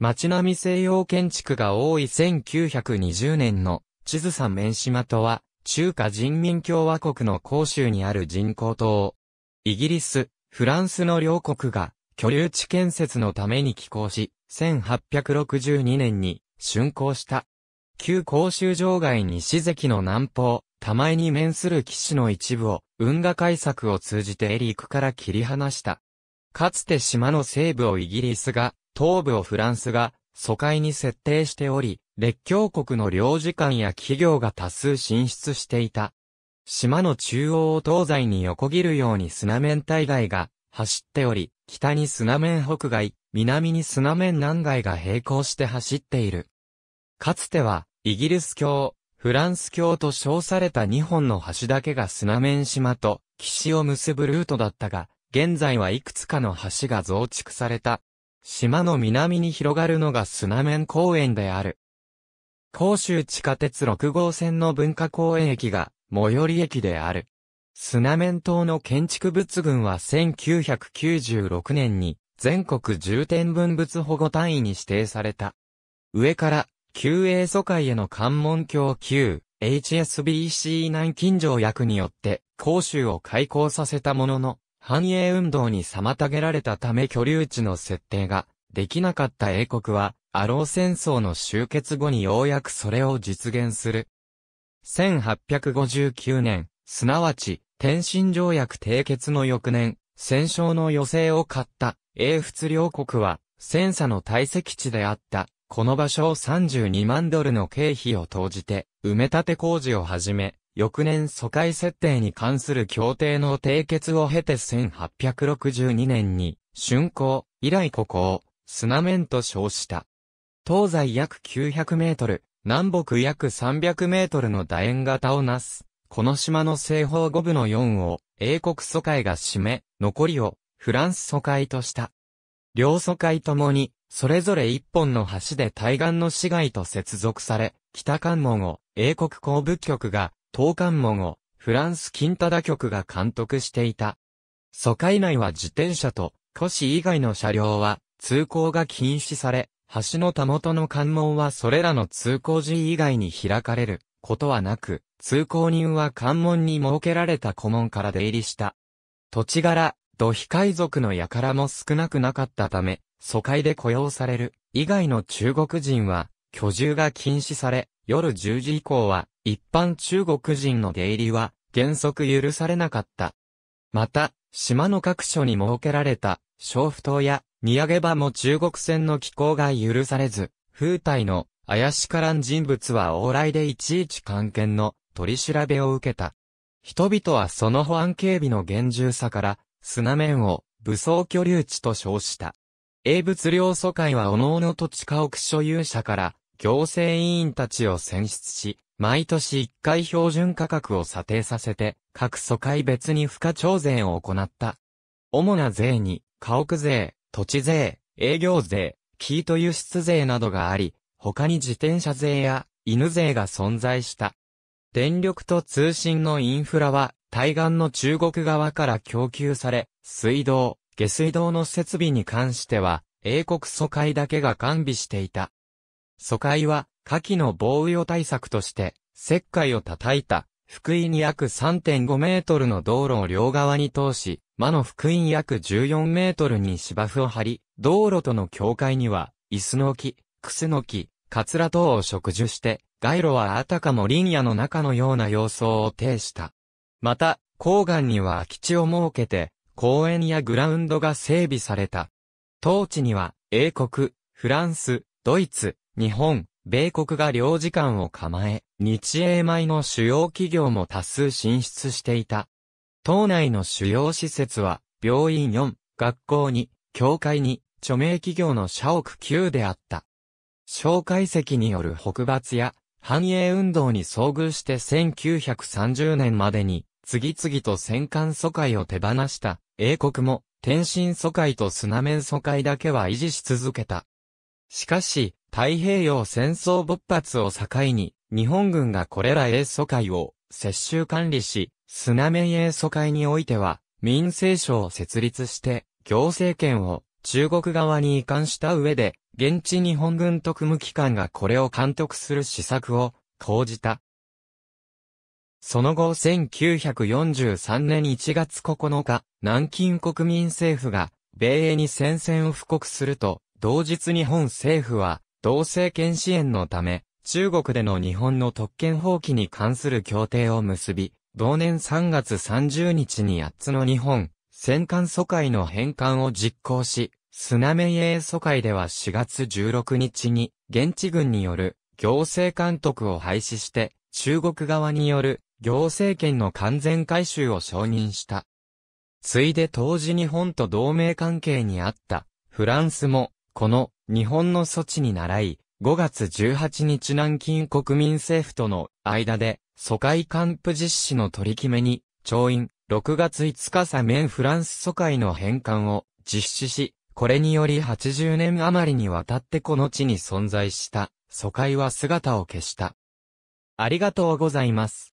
街並み西洋建築が多い1920年の地図山面島とは、中華人民共和国の広州にある人工島。イギリス、フランスの両国が居留地建設のために寄港し、1862年に竣工した。旧公衆場外西関の南方、玉井に面する岸の一部を、運河開削を通じて陸から切り離した。かつて島の西部をイギリスが東部をフランスが疎開に設定しており、列強国の領事館や企業が多数進出していた。島の中央を東西に横切るように砂面大街が走っており、北に砂面北外、南に砂面南外が並行して走っている。かつては、イギリス教、フランス教と称された2本の橋だけが砂面島と岸を結ぶルートだったが、現在はいくつかの橋が増築された島の南に広がるのが砂面公園である。甲州地下鉄6号線の文化公園駅が最寄り駅である。砂面島の建築物群は1996年に全国重点文物保護単位に指定された。上から旧英疎開への関門橋旧 HSBC 南京条約によって、甲州を開港させたものの、繁栄運動に妨げられたため居留地の設定ができなかった英国は、アロー戦争の終結後にようやくそれを実現する。1859年、すなわち、天津条約締結の翌年、戦勝の余勢を買った英仏両国は、戦車の堆積地であった、この場所を32万ドルの経費を投じて、埋め立て工事を始め、翌年疎開設定に関する協定の締結を経て1862年に、竣工、以来ここを、砂面と称した。東西約900メートル、南北約300メートルの楕円型をなす。この島の西方5部の4を、英国疎開が占め、残りを、フランス疎開とした。両疎開ともに、それぞれ一本の橋で対岸の市街と接続され、北関門を英国公部局が東関門をフランス金忠局が監督していた。疎開内は自転車と古市以外の車両は通行が禁止され、橋のたもとの関門はそれらの通行時以外に開かれることはなく、通行人は関門に設けられた古門から出入りした。土地柄、土非海賊の輩も少なくなかったため、疎開で雇用される以外の中国人は居住が禁止され、夜10時以降は一般中国人の出入りは原則許されなかった。また、島の各所に設けられた、小布島や、土産げ場も中国船の寄港が許されず、風体の怪しからん人物は往来でいちいち関係の取り調べを受けた。人々はその保安警備の厳重さから、砂面を武装居留地と称した。英物領疎開は各々土地家屋所有者から、行政委員たちを選出し、毎年1回標準価格を査定させて、各疎開別に付加徴税を行った。主な税に、家屋税、土地税、営業税、キート輸出税などがあり、他に自転車税や犬税が存在した。電力と通信のインフラは、対岸の中国側から供給され、水道、下水道の設備に関しては、英国疎開だけが完備していた。疎開は、夏季の防雨対策として、石灰を叩いた、福井に約3.5メートルの道路を両側に通し、魔の福井約14メートルに芝生を張り、道路との境界には、椅子の木、クスの木、カツラ等を植樹して、街路はあたかも林野の中のような様相を呈した。また、郊外には空き地を設けて、公園やグラウンドが整備された。当地には、英国、フランス、ドイツ、日本、米国が領事館を構え、日英米の主要企業も多数進出していた。島内の主要施設は、病院4、学校2、教会2、著名企業の社屋9であった。小介石による北伐や繁栄運動に遭遇して1930年までに次々と戦艦疎開を手放した英国も天津疎開と砂面疎開だけは維持し続けた。しかし、太平洋戦争勃発を境に、日本軍がこれら英疎会を接収管理し、砂面英疎会においては、民政省を設立して、行政権を中国側に移管した上で、現地日本軍特務機関がこれを監督する施策を講じた。その後1943年1月9日、南京国民政府が米英に宣戦を布告すると、同日日本政府は同性権支援のため、中国での日本の特権放棄に関する協定を結び、同年3月30日に8つの日本、戦艦疎開の返還を実行し、砂目英疎開では4月16日に、現地軍による行政監督を廃止して、中国側による行政権の完全回収を承認した。ついで当時日本と同盟関係にあったフランスも、この日本の措置に倣い、5月18日南京国民政府との間で、疎開完付実施の取り決めに、調印、6月5日メ面フランス疎開の返還を実施し、これにより80年余りにわたってこの地に存在した、疎開は姿を消した。ありがとうございます。